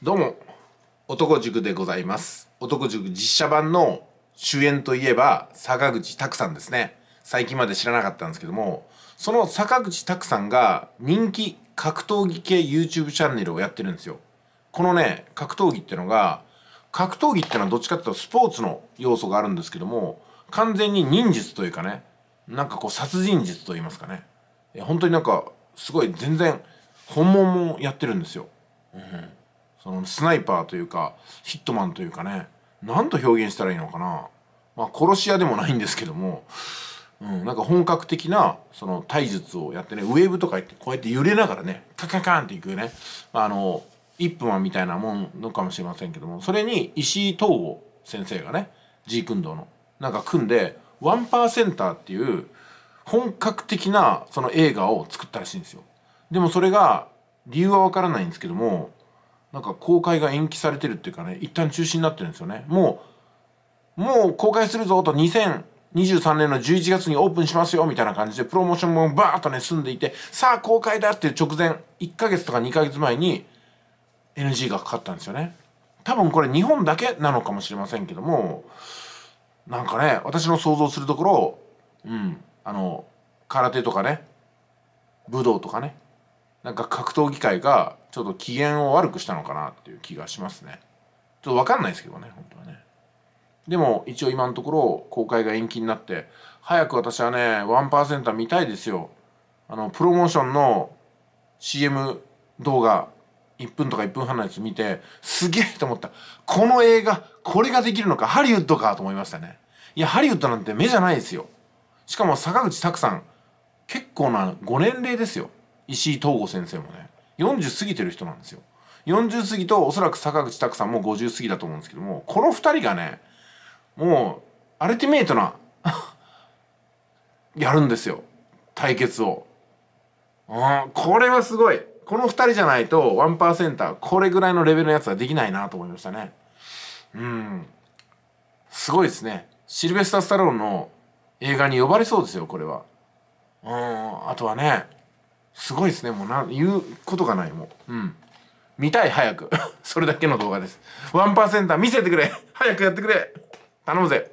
どうも男塾でございます男塾実写版の主演といえば坂口拓さんですね最近まで知らなかったんですけどもその坂口拓さんが人気格闘技系 YouTube チャンネルをやってるんですよこのね格闘技ってのが格闘技ってのはどっちかっていうとスポーツの要素があるんですけども完全に忍術というかねなんかこう殺人術と言いますかね本当になんかすごい全然本物もやってるんですよ、うんそのスナイパーというかヒットマンというかね何と表現したらいいのかな、まあ、殺し屋でもないんですけども、うん、なんか本格的なその体術をやってねウェーブとかってこうやって揺れながらねカンカンカンっていくねあの一分はみたいなもんのかもしれませんけどもそれに石井東吾先生がねジーンドーのなんか組んでワンパーセンターっていう本格的なその映画を作ったらしいんですよ。でもそれが理由はわからないんですけどもなんか公開が延期されてるっていうかね一旦中止になってるんですよねもうもう公開するぞと2023年の11月にオープンしますよみたいな感じでプロモーションもバーッとね済んでいてさあ公開だっていう直前1ヶ月とか2ヶ月前に NG がかかったんですよね多分これ日本だけなのかもしれませんけどもなんかね私の想像するところうんあの空手とかね武道とかねなんか格闘技界がちょっと機嫌を悪くしたのかなっていう気がしますねちょっと分かんないですけどね本当はねでも一応今のところ公開が延期になって早く私はね1%見たいですよあのプロモーションの CM 動画1分とか1分半のやつ見てすげえと思ったこの映画これができるのかハリウッドかと思いましたねいやハリウッドなんて目じゃないですよしかも坂口拓さん結構なご年齢ですよ石井東吾先生もね40過ぎてる人なんですよ。40過ぎとおそらく坂口拓さんも50過ぎだと思うんですけども、この2人がね、もうアルティメイトな やるんですよ。対決を。うん、これはすごい。この2人じゃないとワンパーセンター、これぐらいのレベルのやつはできないなと思いましたね。うん。すごいですね。シルベスタ・スタローンの映画に呼ばれそうですよ、これは。うん、あとはね、すごいですねもうな言うことがないもううん見たい早く それだけの動画ですワンパーセンター見せてくれ早くやってくれ頼むぜ